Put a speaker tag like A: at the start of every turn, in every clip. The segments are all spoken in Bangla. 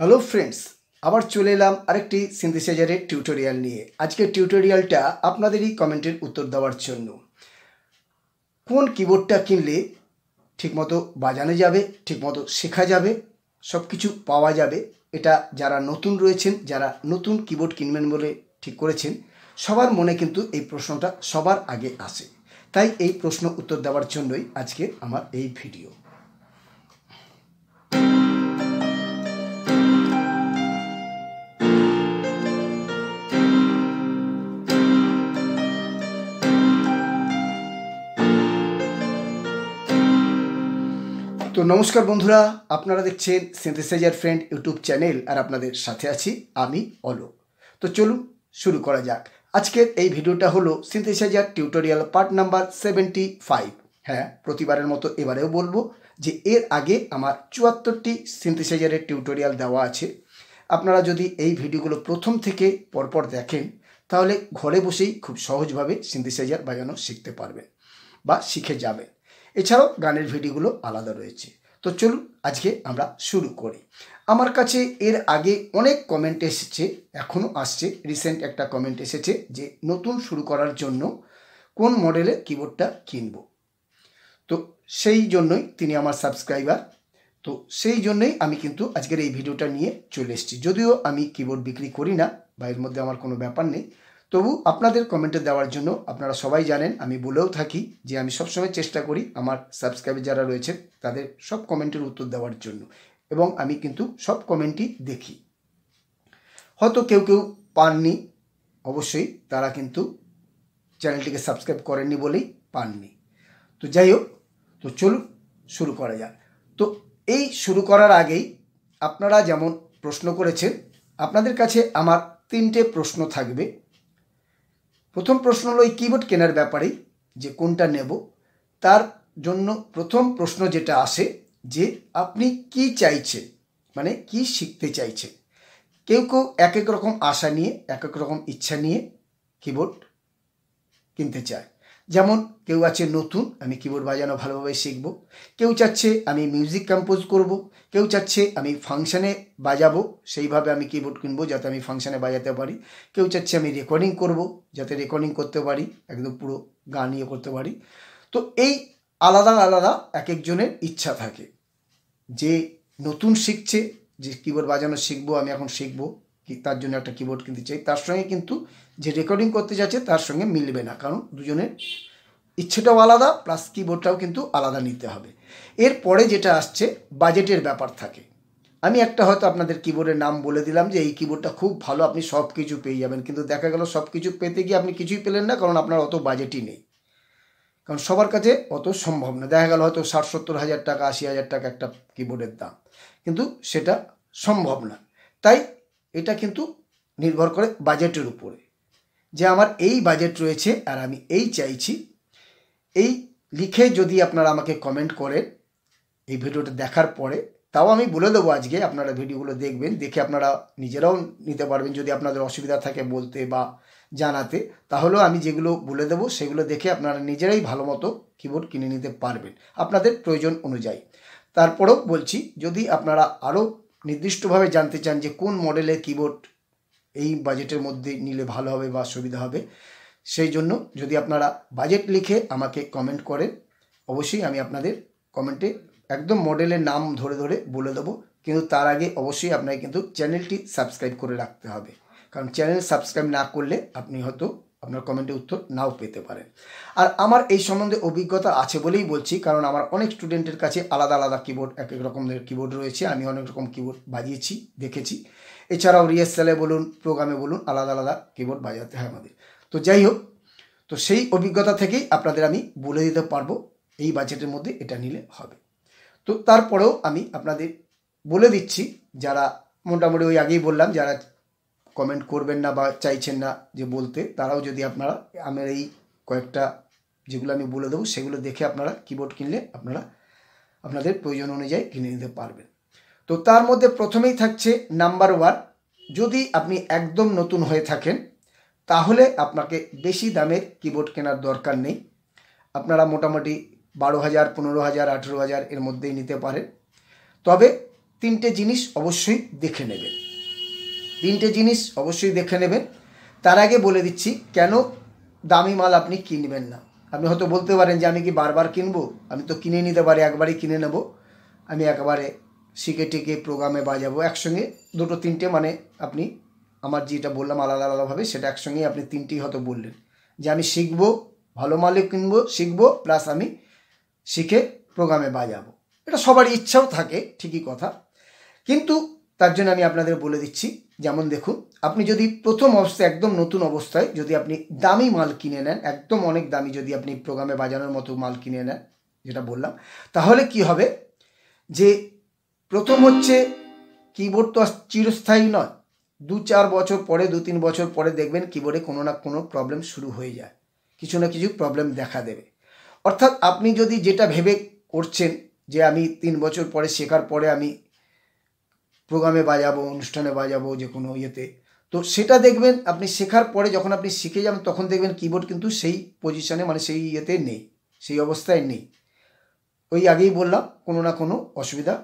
A: হ্যালো ফ্রেন্ডস আবার চলে এলাম আরেকটি সিন্থেসাইজারের টিউটোরিয়াল নিয়ে আজকের টিউটোরিয়ালটা আপনাদেরই কমেন্টের উত্তর দেওয়ার জন্য কোন কিবোর্ডটা কিনলে ঠিকমতো বাজানো যাবে ঠিকমতো শেখা যাবে সব কিছু পাওয়া যাবে এটা যারা নতুন রয়েছেন যারা নতুন কিবোর্ড কিনবেন বলে ঠিক করেছেন সবার মনে কিন্তু এই প্রশ্নটা সবার আগে আসে তাই এই প্রশ্ন উত্তর দেওয়ার জন্যই আজকে আমার এই ভিডিও তো নমস্কার বন্ধুরা আপনারা দেখছেন সিনথেসাইজার ফ্রেন্ড ইউটিউব চ্যানেল আর আপনাদের সাথে আছি আমি অলোক তো চলুন শুরু করা যাক আজকের এই ভিডিওটা হলো synthesizer tutorial part number seventy five হ্যাঁ প্রতিবারের মতো এবারেও বলবো যে এর আগে আমার চুয়াত্তরটি সিনথেসাইজারের টিউটোরিয়াল দেওয়া আছে আপনারা যদি এই ভিডিওগুলো প্রথম থেকে পরপর দেখেন তাহলে ঘরে বসেই খুব সহজভাবে সিনথেসাইজার বাজানো শিখতে পারবেন বা শিখে যাবেন এছাড়াও গানের ভিডিওগুলো আলাদা রয়েছে তো চলুন আজকে আমরা শুরু করি আমার কাছে এর আগে অনেক কমেন্ট এসেছে এখনও আসছে রিসেন্ট একটা কমেন্ট এসেছে যে নতুন শুরু করার জন্য কোন মডেলের কিবোর্ডটা কিনব তো সেই জন্যই তিনি আমার সাবস্ক্রাইবার তো সেই জন্যই আমি কিন্তু আজকের এই ভিডিওটা নিয়ে চলে এসেছি যদিও আমি কিবোর্ড বিক্রি করি না বা এর মধ্যে আমার কোনো ব্যাপার নেই তবু আপনাদের কমেন্টে দেওয়ার জন্য আপনারা সবাই জানেন আমি বলেও থাকি যে আমি সবসময় চেষ্টা করি আমার সাবস্ক্রাইবার যারা রয়েছে তাদের সব কমেন্টের উত্তর দেওয়ার জন্য এবং আমি কিন্তু সব কমেন্টই দেখি হয়তো কেউ কেউ পাননি অবশ্যই তারা কিন্তু চ্যানেলটিকে সাবস্ক্রাইব করেননি বলেই পাননি তো যাই হোক তো চলুন শুরু করা যাক তো এই শুরু করার আগেই আপনারা যেমন প্রশ্ন করেছেন আপনাদের কাছে আমার তিনটে প্রশ্ন থাকবে প্রথম প্রশ্ন হলো এই কিবোর্ড কেনার ব্যাপারেই যে কোনটা নেব তার জন্য প্রথম প্রশ্ন যেটা আসে যে আপনি কি চাইছে মানে কি শিখতে চাইছে কেউ কেউ এক এক রকম আশা নিয়ে এক এক রকম ইচ্ছা নিয়ে কিবোর্ড কিনতে চায় যেমন কেউ আছে নতুন আমি কিবোর্ড বাজানো ভালোভাবে শিখব কেউ চাচ্ছে আমি মিউজিক কম্পোজ করব কেউ চাচ্ছে আমি ফাংশানে বাজাবো সেইভাবে আমি কিবোর্ড কিনবো যাতে আমি ফাংশানে বাজাতে পারি কেউ চাচ্ছে আমি রেকর্ডিং করব যাতে রেকর্ডিং করতে পারি একদম পুরো গান ইয়ে করতে পারি তো এই আলাদা আলাদা এক একজনের ইচ্ছা থাকে যে নতুন শিখছে যে কিবোর্ড বাজানো শিখবো আমি এখন শিখবো কি তার জন্য একটা কিবোর্ড কিনতে চাই তার সঙ্গে কিন্তু যে রেকর্ডিং করতে যাচ্ছে তার সঙ্গে মিলবে না কারণ দুজনের ইচ্ছেটাও আলাদা প্লাস কিবোর্ডটাও কিন্তু আলাদা নিতে হবে এরপরে যেটা আসছে বাজেটের ব্যাপার থাকে আমি একটা হয়তো আপনাদের কিবোর্ডের নাম বলে দিলাম যে এই কিবোর্ডটা খুব ভালো আপনি সব কিছু পেয়ে যাবেন কিন্তু দেখা গেল সব কিছু পেতে গিয়ে আপনি কিছুই পেলেন না কারণ আপনার অত বাজেটই নেই কারণ সবার কাছে অত সম্ভব না দেখা গেল হয়তো ষাট সত্তর হাজার টাকা আশি হাজার টাকা একটা কিবোর্ডের দাম কিন্তু সেটা সম্ভব না তাই এটা কিন্তু নির্ভর করে বাজেটের উপরে যে আমার এই বাজেট রয়েছে আর আমি এই চাইছি এই লিখে যদি আপনারা আমাকে কমেন্ট করেন এই ভিডিওটা দেখার পরে তাও আমি বলে দেবো আজকে আপনারা ভিডিওগুলো দেখবেন দেখে আপনারা নিজেরাও নিতে পারবেন যদি আপনাদের অসুবিধা থাকে বলতে বা জানাতে তাহলেও আমি যেগুলো বলে দেবো সেগুলো দেখে আপনারা নিজেরাই ভালো মতো কিবোর্ড কিনে নিতে পারবেন আপনাদের প্রয়োজন অনুযায়ী তারপরেও বলছি যদি আপনারা আরও নির্দিষ্টভাবে জানতে চান যে কোন মডেলের কিবোর্ড এই বাজেটের মধ্যে নিলে ভালো হবে বা সুবিধা হবে সেই জন্য যদি আপনারা বাজেট লিখে আমাকে কমেন্ট করেন অবশ্যই আমি আপনাদের কমেন্টে একদম মডেলের নাম ধরে ধরে বলে দেবো কিন্তু তার আগে অবশ্যই আপনাকে কিন্তু চ্যানেলটি সাবস্ক্রাইব করে রাখতে হবে কারণ চ্যানেল সাবস্ক্রাইব না করলে আপনি হয়তো আপনার কমেন্টে উত্তর নাও পেতে পারেন আর আমার এই সম্বন্ধে অভিজ্ঞতা আছে বলেই বলছি কারণ আমার অনেক স্টুডেন্টের কাছে আলাদা আলাদা কিবোর্ড এক এক রকমের কিবোর্ড রয়েছে আমি অনেক রকম কিবোর্ড বাজিয়েছি দেখেছি এছাড়াও রিহার্সালে বলুন প্রোগ্রামে বলুন আলাদা আলাদা কিবোর্ড বাজাতে হয় আমাদের তো যাই হোক তো সেই অভিজ্ঞতা থেকেই আপনাদের আমি বলে দিতে পারবো এই বাজেটের মধ্যে এটা নিলে হবে তো তারপরেও আমি আপনাদের বলে দিচ্ছি যারা মোটামুটি ওই আগেই বললাম যারা কমেন্ট করবেন না বা চাইছেন না যে বলতে তারাও যদি আপনারা আমার এই কয়েকটা যেগুলো আমি বলে দেবো সেগুলো দেখে আপনারা কিবোর্ড কিনলে আপনারা আপনাদের প্রয়োজন অনুযায়ী কিনে নিতে পারবেন তো তার মধ্যে প্রথমেই থাকছে নাম্বার ওয়ান যদি আপনি একদম নতুন হয়ে থাকেন তাহলে আপনাকে বেশি দামের কিবোর্ড কেনার দরকার নেই আপনারা মোটামুটি বারো হাজার পনেরো হাজার আঠেরো হাজার এর মধ্যেই নিতে পারেন তবে তিনটে জিনিস অবশ্যই দেখে নেবেন তিনটে জিনিস অবশ্যই দেখে নেবেন তার আগে বলে দিচ্ছি কেন দামি মাল আপনি কিনবেন না আপনি হয়তো বলতে পারেন যে আমি কি বারবার কিনবো আমি তো কিনে নিতে পারি একবারই কিনে নেব আমি একবারে শিখে টিকে প্রোগ্রামে বাজাবো একসঙ্গে দুটো তিনটে মানে আপনি আমার যেটা বললাম আলাদা আলাদাভাবে সেটা একসঙ্গেই আপনি তিনটেই হয়তো বললেন যে আমি শিখবো ভালো মালে কিনবো শিখবো প্লাস আমি শিখে প্রোগ্রামে বাজাবো এটা সবার ইচ্ছাও থাকে ঠিকই কথা কিন্তু তার জন্য আমি আপনাদের বলে দিচ্ছি যেমন দেখুন আপনি যদি প্রথম অবস্থায় একদম নতুন অবস্থায় যদি আপনি দামি মাল কিনে নেন একদম অনেক দামি যদি আপনি প্রোগ্রামে বাজানোর মতো মাল কিনে নেন যেটা বললাম তাহলে কি হবে যে প্রথম হচ্ছে কিবোর্ড তো চিরস্থায়ী নয় দু চার বছর পরে দু তিন বছর পরে দেখবেন কিবোর্ডে কোনো না কোনো প্রবলেম শুরু হয়ে যায় কিছু না কিছু প্রবলেম দেখা দেবে অর্থাৎ আপনি যদি যেটা ভেবে করছেন যে আমি তিন বছর পরে শেখার পরে আমি প্রোগ্রামে বাজাবো অনুষ্ঠানে বাজাবো যে কোনো ইয়েতে তো সেটা দেখবেন আপনি শেখার পরে যখন আপনি শিখে যাবেন তখন দেখবেন কিবোর্ড কিন্তু সেই পজিশানে মানে সেই ইয়েতে নেই সেই অবস্থায় নেই ওই আগেই বললাম কোনো না কোনো অসুবিধা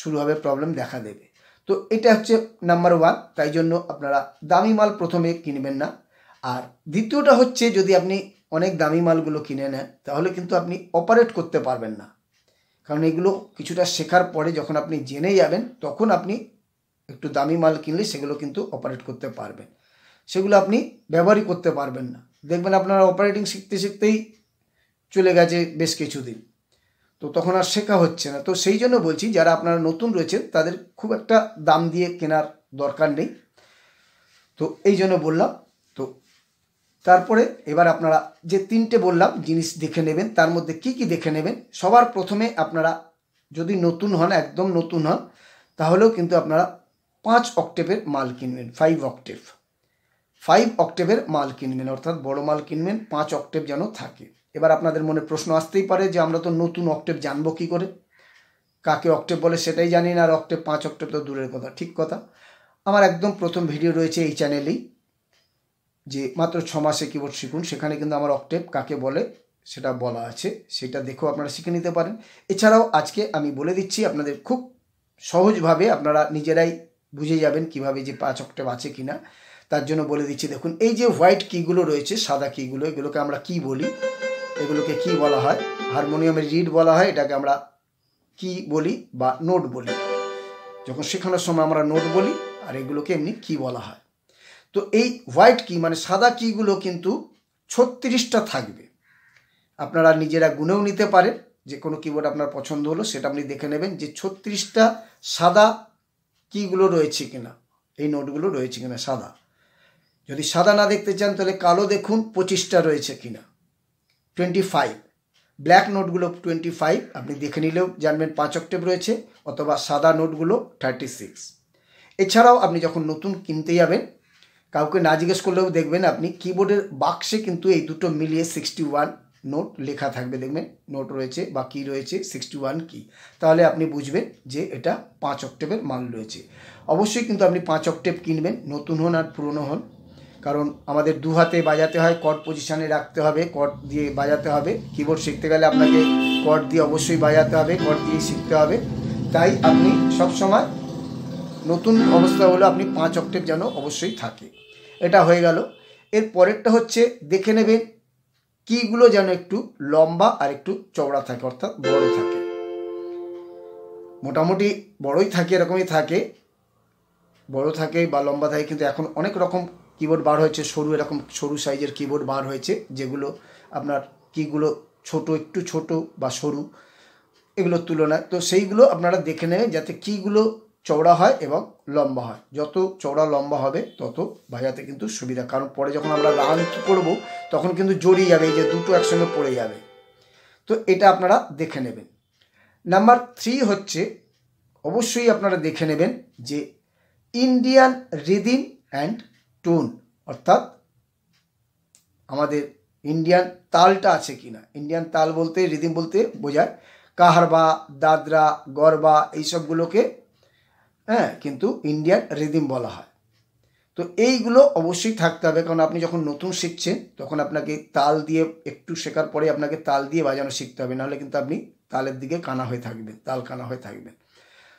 A: শুরু হবে প্রবলেম দেখা দেবে তো এটা হচ্ছে নাম্বার ওয়ান তাই জন্য আপনারা দামি মাল প্রথমে কিনবেন না আর দ্বিতীয়টা হচ্ছে যদি আপনি অনেক দামি মালগুলো কিনে নেন তাহলে কিন্তু আপনি অপারেট করতে পারবেন না কারণ এগুলো কিছুটা শেখার পরে যখন আপনি জেনে যাবেন তখন আপনি একটু দামি মাল কিনলে সেগুলো কিন্তু অপারেট করতে পারবেন সেগুলো আপনি ব্যবহারই করতে পারবেন না দেখবেন আপনারা অপারেটিং শিখতে শিখতেই চলে গেছে বেশ কিছুদিন তো তখন আর শেখা হচ্ছে না তো সেই জন্য বলছি যারা আপনারা নতুন রয়েছেন তাদের খুব একটা দাম দিয়ে কেনার দরকার নেই তো এই জন্য বললাম তারপরে এবার আপনারা যে তিনটে বললাম জিনিস দেখে নেবেন তার মধ্যে কি কি দেখে নেবেন সবার প্রথমে আপনারা যদি নতুন হন একদম নতুন হন তাহলেও কিন্তু আপনারা পাঁচ অক্টেভের মাল কিনবেন ফাইভ অক্টেভ ফাইভ অক্টেভের মাল কিনবেন অর্থাৎ বড় মাল কিনবেন পাঁচ অক্টেভ যেন থাকে এবার আপনাদের মনে প্রশ্ন আসতেই পারে যে আমরা তো নতুন অক্টেভ জানবো কী করে কাকে অক্টেভ বলে সেটাই জানি না আর অক্টেভ পাঁচ অক্টেভ তো দূরের কথা ঠিক কথা আমার একদম প্রথম ভিডিও রয়েছে এই চ্যানেলেই যে মাত্র ছ মাসে কিবোর্ড শিখুন সেখানে কিন্তু আমার অকটেপ কাকে বলে সেটা বলা আছে সেটা দেখেও আপনারা শিখে নিতে পারেন এছাড়াও আজকে আমি বলে দিচ্ছি আপনাদের খুব সহজভাবে আপনারা নিজেরাই বুঝে যাবেন কিভাবে যে পাঁচ অকটেপ আছে কি না তার জন্য বলে দিচ্ছি দেখুন এই যে হোয়াইট কিগুলো রয়েছে সাদা কিগুলো এগুলোকে আমরা কি বলি এগুলোকে কি বলা হয় হারমোনিয়ামের রিড বলা হয় এটাকে আমরা কি বলি বা নোট বলি যখন শেখানোর সময় আমরা নোট বলি আর এগুলোকে এমনি কি বলা হয় তো এই হোয়াইট কি মানে সাদা কিগুলো কিন্তু ছত্রিশটা থাকবে আপনারা নিজেরা গুনেও নিতে পারেন যে কোনো কিবোর্ড আপনার পছন্দ হলো সেটা আপনি দেখে নেবেন যে ছত্রিশটা সাদা কিগুলো রয়েছে কিনা এই নোটগুলো রয়েছে কিনা সাদা যদি সাদা না দেখতে চান তাহলে কালো দেখুন পঁচিশটা রয়েছে কিনা টোয়েন্টি ফাইভ ব্ল্যাক নোটগুলো টোয়েন্টি ফাইভ আপনি দেখে নিলেও জানবেন পাঁচ অক্টেভ রয়েছে অথবা সাদা নোটগুলো থার্টি সিক্স এছাড়াও আপনি যখন নতুন কিনতে যাবেন কাউকে না জিজ্ঞেস করলেও দেখবেন আপনি কিবোর্ডের বাক্সে কিন্তু এই দুটো মিলিয়ে সিক্সটি ওয়ান নোট লেখা থাকবে দেখবেন নোট রয়েছে বা কী রয়েছে সিক্সটি ওয়ান কী তাহলে আপনি বুঝবেন যে এটা পাঁচ অক্টেবের মাল রয়েছে অবশ্যই কিন্তু আপনি পাঁচ অক্টেব কিনবেন নতুন হন আর পুরনো হন কারণ আমাদের দু হাতে বাজাতে হয় কট পজিশানে রাখতে হবে কট দিয়ে বাজাতে হবে কিবোর্ড শিখতে গেলে আপনাকে কট দিয়ে অবশ্যই বাজাতে হবে কট দিয়ে শিখতে হবে তাই আপনি সবসময় নতুন অবস্থা হলো আপনি পাঁচ অক্টেব যেন অবশ্যই থাকে এটা হয়ে গেল এর পরেরটা হচ্ছে দেখে নেবেন কিগুলো যেন একটু লম্বা আর একটু চওড়া থাকে অর্থাৎ বড় থাকে মোটামুটি বড়ই থাকে এরকমই থাকে বড় থাকে বা লম্বা থাকে কিন্তু এখন অনেক রকম কিবোর্ড বার হয়েছে সরু এরকম সরু সাইজের কিবোর্ড বার হয়েছে যেগুলো আপনার কিগুলো ছোট একটু ছোট বা সরু এগুলোর তুলনায় তো সেইগুলো আপনারা দেখে নেবেন যাতে কিগুলো চওড়া হয় এবং লম্বা হয় যত চওড়া লম্বা হবে তত ভাজাতে কিন্তু সুবিধা কারণ পরে যখন আমরা রান করব তখন কিন্তু জড়িয়ে যাবে এই যে দুটো একসঙ্গে পড়ে যাবে তো এটা আপনারা দেখে নেবেন নাম্বার থ্রি হচ্ছে অবশ্যই আপনারা দেখে নেবেন যে ইন্ডিয়ান রিদিম অ্যান্ড টোন অর্থাৎ আমাদের ইন্ডিয়ান তালটা আছে কি না ইন্ডিয়ান তাল বলতে রিদিম বলতে বোঝায় কাহারবা দাদরা গরবা এইসবগুলোকে হ্যাঁ কিন্তু ইন্ডিয়ান রিদিম বলা হয় তো এইগুলো অবশ্যই থাকতে হবে কারণ আপনি যখন নতুন শিখছেন তখন আপনাকে তাল দিয়ে একটু শেখার পরে আপনাকে তাল দিয়ে বাজানো শিখতে হবে নাহলে কিন্তু আপনি তালের দিকে কানা হয়ে থাকবেন তাল কানা হয়ে থাকবেন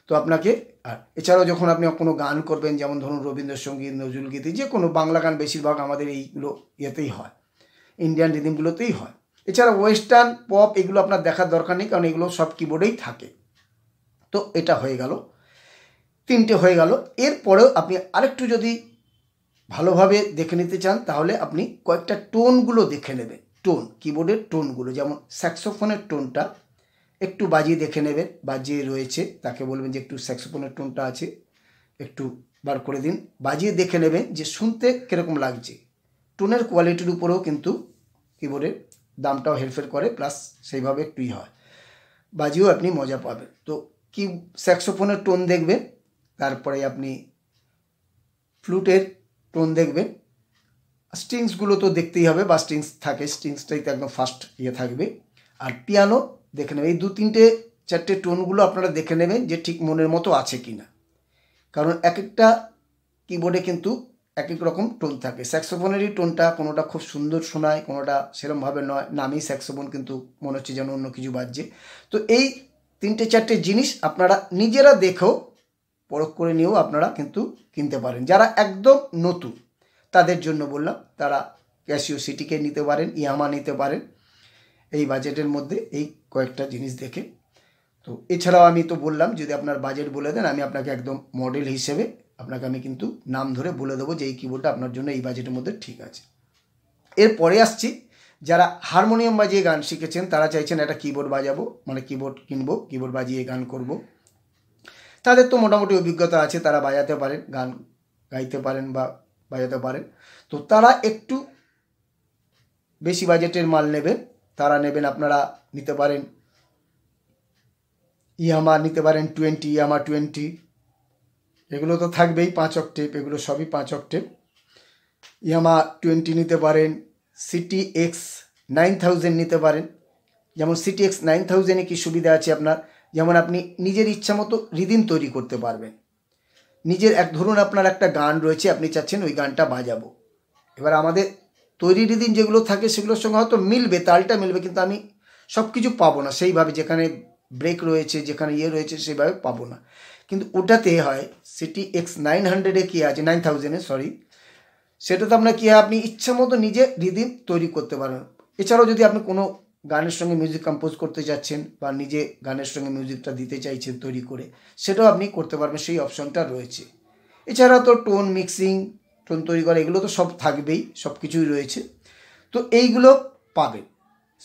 A: তো আপনাকে আর এছাড়াও যখন আপনি কোনো গান করবেন যেমন ধরুন রবীন্দ্রসঙ্গীত নজরুলগীতি যে কোনো বাংলা গান বেশিরভাগ আমাদের এইগুলো ইয়েতেই হয় ইন্ডিয়ান রিদিমগুলোতেই হয় এছাড়া ওয়েস্টার্ন পপ এগুলো আপনার দেখার দরকার নেই কারণ এগুলো সব কিবোর্ডেই থাকে তো এটা হয়ে গেল তিনটে হয়ে গেল এরপরেও আপনি আরেকটু যদি ভালোভাবে দেখে নিতে চান তাহলে আপনি কয়েকটা টোনগুলো দেখে নেবেন টোন কিবোর্ডের টোনগুলো যেমন স্যাক্সোফোনের টোনটা একটু বাজিয়ে দেখে নেবেন বা যে রয়েছে তাকে বলবেন যে একটু স্যাক্সোফোনের টোনটা আছে একটু বার করে দিন বাজিয়ে দেখে নেবেন যে শুনতে কীরকম লাগছে টোনের কোয়ালিটির উপরেও কিন্তু কিবোর্ডের দামটাও হেরফের করে প্লাস সেইভাবে একটুই হয় বাজিয়েও আপনি মজা পাবেন তো কি স্যাক্সোফোনের টোন দেখবেন তারপরে আপনি ফ্লুটের টোন দেখবেন স্ট্রিংসগুলো তো দেখতেই হবে বা স্ট্রিংস থাকে স্ট্রিংসটাই তো একদম ফার্স্ট ইয়ে থাকবে আর পিয়ানো দেখে নেবেন এই দু তিনটে চারটে টোনগুলো আপনারা দেখে নেবেন যে ঠিক মনের মতো আছে কি না কারণ এক একটা কিবোর্ডে কিন্তু এক এক রকম টোন থাকে স্যাক্সোফোনেরই টোনটা কোনোটা খুব সুন্দর শোনায় কোনোটা সেরমভাবে নয় নামই স্যাক্সোফোন কিন্তু মনে হচ্ছে যেন অন্য কিছু বাজছে তো এই তিনটে চারটে জিনিস আপনারা নিজেরা দেখেও পরখ করে নিয়েও আপনারা কিন্তু কিনতে পারেন যারা একদম নতুন তাদের জন্য বললাম তারা ক্যাশিও সিটিকে নিতে পারেন ইয়ামা নিতে পারেন এই বাজেটের মধ্যে এই কয়েকটা জিনিস দেখে তো এছাড়াও আমি তো বললাম যদি আপনার বাজেট বলে দেন আমি আপনাকে একদম মডেল হিসেবে আপনাকে আমি কিন্তু নাম ধরে বলে দেবো যে এই কিবোর্ডটা আপনার জন্য এই বাজেটের মধ্যে ঠিক আছে এরপরে আসছি যারা হারমোনিয়াম বাজিয়ে গান শিখেছেন তারা চাইছেন একটা কিবোর্ড বাজাবো মানে কিবোর্ড কিনবো কিবোর্ড বাজিয়ে গান করব তাদের তো মোটামুটি অভিজ্ঞতা আছে তারা বাজাতে পারেন গান গাইতে পারেন বা বাজাতে পারেন তো তারা একটু বেশি বাজেটের মাল নেবেন তারা নেবেন আপনারা নিতে পারেন ইয়ামা নিতে পারেন টোয়েন্টি ইয়ামা টোয়েন্টি এগুলো তো থাকবেই পাঁচ অক্টেপ এগুলো সবই পাঁচ অক্টেপ ইয়ামা টোয়েন্টি নিতে পারেন সিটি এক্স নাইন থাউজেন্ড নিতে পারেন যেমন সিটি এক্স নাইন থাউজেন্ডে কী সুবিধা আছে আপনার যেমন আপনি নিজের ইচ্ছা মতো রিদিন তৈরি করতে পারবেন নিজের এক ধরুন আপনার একটা গান রয়েছে আপনি চাচ্ছেন ওই গানটা বাজাবো এবার আমাদের তৈরি রিদিন যেগুলো থাকে সেগুলোর সঙ্গে হয়তো মিলবে তালটা মিলবে কিন্তু আমি সব কিছু পাবো না সেইভাবে যেখানে ব্রেক রয়েছে যেখানে ইয়ে রয়েছে সেইভাবে পাবো না কিন্তু ওটাতে হয় সেটি এক্স নাইন হান্ড্রেডে কী আছে নাইন থাউজেন্ডে সরি সেটাতে আপনার কী হয় আপনি ইচ্ছা মতো নিজে রিদিন তৈরি করতে পারেন এছাড়াও যদি আপনি কোনো গানের সঙ্গে মিউজিক কম্পোজ করতে চাচ্ছেন বা নিজে গানের সঙ্গে মিউজিকটা দিতে চাইছেন তৈরি করে সেটাও আপনি করতে পারবেন সেই অপশনটা রয়েছে এছাড়া তো টোন মিক্সিং টোন তৈরি করা এগুলো তো সব থাকবেই সব কিছুই রয়েছে তো এইগুলো পাবেন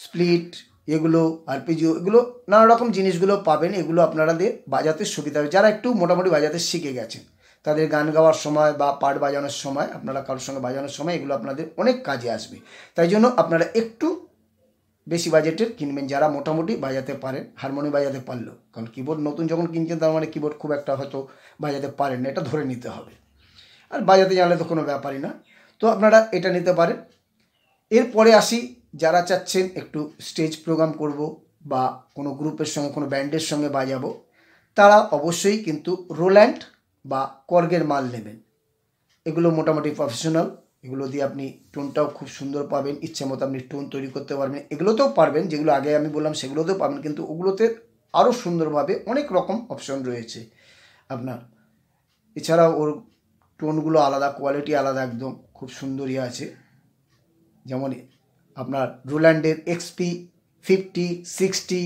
A: স্প্লিট এগুলো আরপিজিও এগুলো নানা রকম জিনিসগুলো পাবেন এগুলো আপনারাদের বাজাতে সুবিধা হবে যারা একটু মোটামুটি বাজাতে শিখে গেছেন তাদের গান গাওয়ার সময় বা পাট বাজানোর সময় আপনারা কারোর সঙ্গে বাজানোর সময় এগুলো আপনাদের অনেক কাজে আসবে তাই জন্য আপনারা একটু বেশি বাজেটের কিনবেন যারা মোটামুটি বাজাতে পারেন হারমোনিয়াম বাজাতে পারলো কারণ কিবোর্ড নতুন যখন কিনছেন তার মানে কিবোর্ড খুব একটা হয়তো বাজাতে পারেন না এটা ধরে নিতে হবে আর বাজাতে জানলে তো কোনো ব্যাপারই না তো আপনারা এটা নিতে পারেন এরপরে আসি যারা চাচ্ছেন একটু স্টেজ প্রোগ্রাম করব বা কোনো গ্রুপের সঙ্গে কোনো ব্যান্ডের সঙ্গে বাজাবো তারা অবশ্যই কিন্তু রোল্যান্ড বা কর্গের মাল নেবেন এগুলো মোটামুটি প্রফেশনাল এগুলো দিয়ে আপনি টোনটাও খুব সুন্দর পাবেন ইচ্ছে মতো আপনি টোন তৈরি করতে পারবেন এগুলোতেও পারবেন যেগুলো আগে আমি বললাম সেগুলোতেও পাবেন কিন্তু ওগুলোতে আরও সুন্দরভাবে অনেক রকম অপশন রয়েছে আপনার এছাড়াও ওর টোনগুলো আলাদা কোয়ালিটি আলাদা একদম খুব সুন্দরই আছে যেমন আপনার রোল্যান্ডের এক্সপি ফিফটি সিক্সটি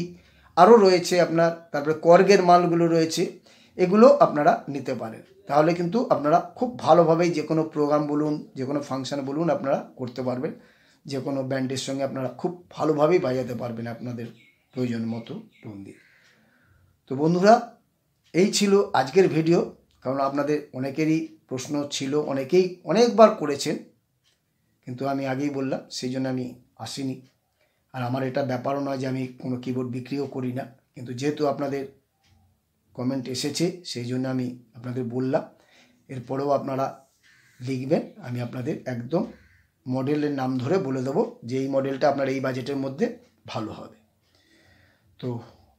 A: আরও রয়েছে আপনার তারপরে কর্গের মালগুলো রয়েছে এগুলো আপনারা নিতে পারেন তাহলে কিন্তু আপনারা খুব ভালোভাবেই যে কোনো প্রোগ্রাম বলুন যে কোনো ফাংশান বলুন আপনারা করতে পারবেন যে কোনো ব্যান্ডের সঙ্গে আপনারা খুব ভালোভাবেই বাজাতে পারবেন আপনাদের প্রয়োজন মতো টুন দিয়ে তো বন্ধুরা এই ছিল আজকের ভিডিও কারণ আপনাদের অনেকেরই প্রশ্ন ছিল অনেকেই অনেকবার করেছেন কিন্তু আমি আগেই বললাম সেই জন্য আমি আসিনি আর আমার এটা ব্যাপারও নয় যে আমি কোনো কিবোর্ড বিক্রিও করি না কিন্তু যেহেতু আপনাদের কমেন্ট এসেছে সেই জন্য আমি আপনাদের বললাম এরপরেও আপনারা লিখবেন আমি আপনাদের একদম মডেলের নাম ধরে বলে দেবো যে এই মডেলটা আপনার এই বাজেটের মধ্যে ভালো হবে তো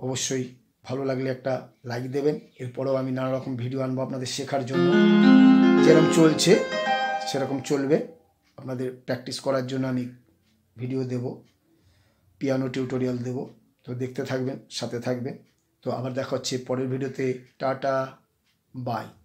A: অবশ্যই ভালো লাগলে একটা লাইক দেবেন এরপরেও আমি নানা রকম ভিডিও আনবো আপনাদের শেখার জন্য যেরকম চলছে সেরকম চলবে আপনাদের প্র্যাকটিস করার জন্য আমি ভিডিও দেব পিয়ানো টিউটোরিয়াল দেব তো দেখতে থাকবেন সাথে থাকবেন তো আবার দেখা হচ্ছে পরের ভিডিওতে টাটা বাই